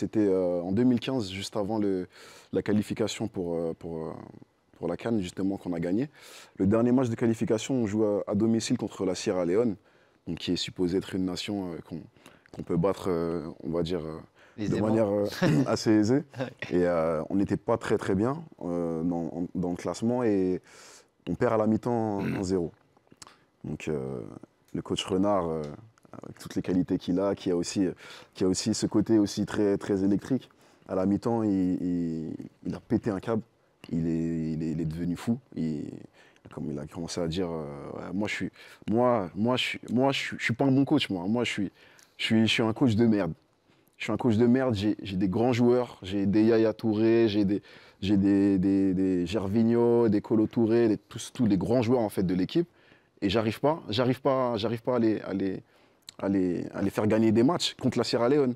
C'était euh, en 2015, juste avant le, la qualification pour, euh, pour, euh, pour la Cannes, justement, qu'on a gagné. Le dernier match de qualification, on joue à, domicile contre la Sierra Leone, donc qui est supposée être une nation qu'on peut battre, on va dire, de manière assez aisée. Ah et on n'était pas très très bien dans, le classement et on perd à la mi-temps en, en zéro. Donc le coach Renard toutes les qualités qu'il a, qui a aussi, a aussi ce côté aussi très, très électrique. À la mi-temps, il, il, a pété un câble, il est, il est, devenu fou. comme il a commencé à dire, euh, moi je suis, moi, moi je suis, moi je suis, suis pas un bon coach, moi, moi je suis, je suis, je suis un coach de merde. Je suis un coach de merde, j'ai des grands joueurs, j'ai des Yaya Touré, j'ai des, des, des, Gervinho, des Colo Touré, tous, les grands joueurs en fait de l'équipe. Et j'arrive pas, j'arrive pas, j'arrive pas à les, à les, aller les, faire gagner des matchs contre la Sierra Leone.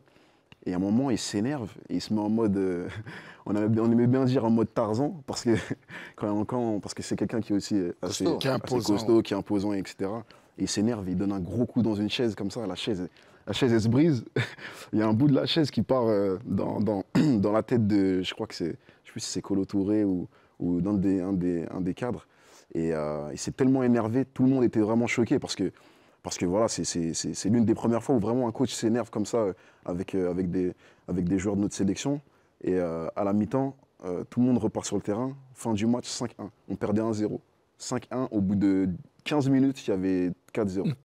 Et à un moment, il s'énerve, il se met en mode, euh, on, aimait, on, bien dire en mode Tarzan, parce que quand, parce que c'est quelqu'un qui est aussi euh, assez qui est imposant, qui est imposant etc. Et il s'énerve, il donne un gros coup dans une chaise comme ça, la chaise, la chaise elle se brise. il y a un bout de la chaise qui part euh, dans, dans, la tête de, je crois que c'est, je sais si c'est Colo Touré ou, ou d'un des, un des, un des cadres. Et il s'est tellement énervé, tout le monde était vraiment choqué parce que parce que voilà, c'est l'une des premières fois où vraiment un coach s'énerve comme ça euh, avec, euh, avec, des, avec des joueurs de notre sélection. Et euh, à la mi-temps, tout le monde repart sur le terrain. Fin du match, 5-1. On perdait 1-0. 5-1, au bout de 15 minutes, il y avait 4-0.